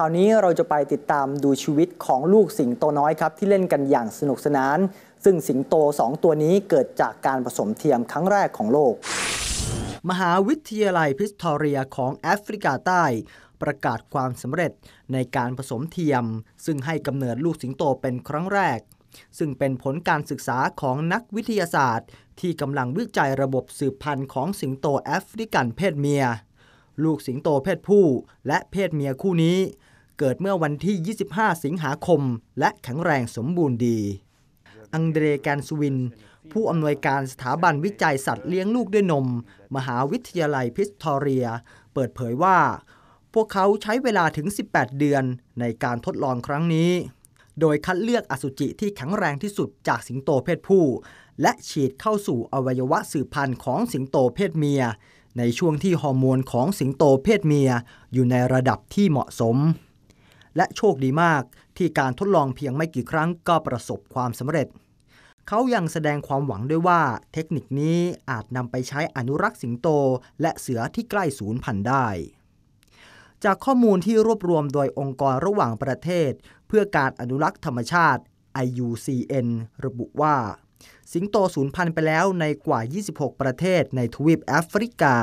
คราวนี้เราจะไปติดตามดูชีวิตของลูกสิงโตน้อยครับที่เล่นกันอย่างสนุกสนาน ซึ่งสิงโต 2 ตัวนี้เกิดจากการผสมเทียมครั้งแรกของโลก มหาวิทยาลัยพิสตอเรียของแอฟริกาใต้ ประกาศความสำเร็จในการผสมเทียม ซึ่งให้กำเนิดลูกสิงโตเป็นครั้งแรก ซึ่งเป็นผลการศึกษาของนักวิทยาศาสตร์ ที่กำลังวิจัยระบบสืบพันธุ์ของสิงโตแอฟริกันเพศเมีย ลูกสิงโตเพศผู้และเพศเมียคู่นี้เกิดเมื่อวันที่ 25 สิงหาคม และแข็งแรงสมบูรณ์ดี อังเดรแกนสวิน ผู้อำนวยการสถาบันวิจัยสัตว์เลี้ยงลูกด้วยนม มหาวิทยาลัยพิสทอเรีย เปิดเผยว่า พวกเขาใช้เวลาถึง 18 เดือนในการทดลองครั้งนี้ โดยคัดเลือกอสุจิที่แข็งแรงที่สุดจากสิงโตเพศผู้ และฉีดเข้าสู่อวัยวะสืบพันธุ์ของสิงโตเพศเมีย ในช่วงที่ฮอร์โมนของสิงโตเพศเมียอยู่ในระดับที่เหมาะสมและโชคดีมากที่การทดลองเพียงไม่กี่ครั้งก็ประสบความสำเร็จ เขายังแสดงความหวังด้วยว่าเทคนิคนี้อาจนำไปใช้อนุรักษ์สิงโตและเสือที่ใกล้สูญพันธุ์ได้ จากข้อมูลที่รวบรวมโดยองค์กรระหว่างประเทศ เพื่อการอนุรักษ์ธรรมชาติ IUCN ระบุว่า สิงโตสูญพันธุ์ไปแล้วในกว่า 26 ประเทศในทวีปแอฟริกา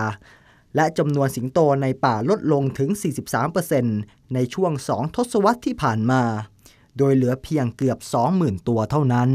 และจำนวนสิงโตในป่าลดลงถึง 43%ในช่วง 2ทศวรรษที่ผ่านมา โดยเหลือเพียงเกือบ 20,000 ตัวเท่านั้น